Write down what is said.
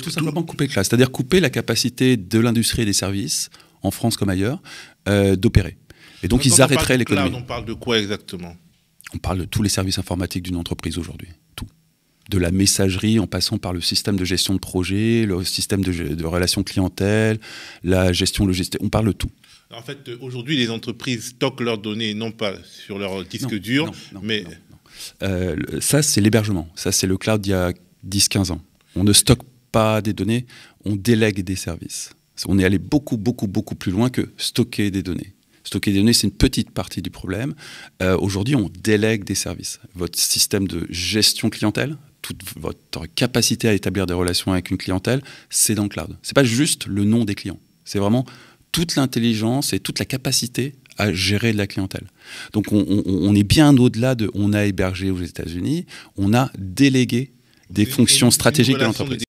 tout simplement couper le classe, c'est-à-dire couper la capacité de l'industrie et des services, en France comme ailleurs, euh, d'opérer. Et donc, ils arrêteraient l'économie. On parle de quoi exactement On parle de tous les services informatiques d'une entreprise aujourd'hui, tout. De la messagerie en passant par le système de gestion de projet, le système de, de relations clientèle, la gestion logistique, on parle de tout. En fait, aujourd'hui, les entreprises stockent leurs données non pas sur leur disque dur, mais... Euh, ça, c'est l'hébergement. Ça, c'est le cloud il y a 10-15 ans. On ne stocke pas des données, on délègue des services. On est allé beaucoup, beaucoup, beaucoup plus loin que stocker des données. Stocker des données, c'est une petite partie du problème. Euh, aujourd'hui, on délègue des services. Votre système de gestion clientèle, toute votre capacité à établir des relations avec une clientèle, c'est dans le cloud. C'est pas juste le nom des clients. C'est vraiment toute l'intelligence et toute la capacité à gérer de la clientèle. Donc on, est bien au-delà de on a hébergé aux États-Unis, on a délégué des fonctions stratégiques de l'entreprise.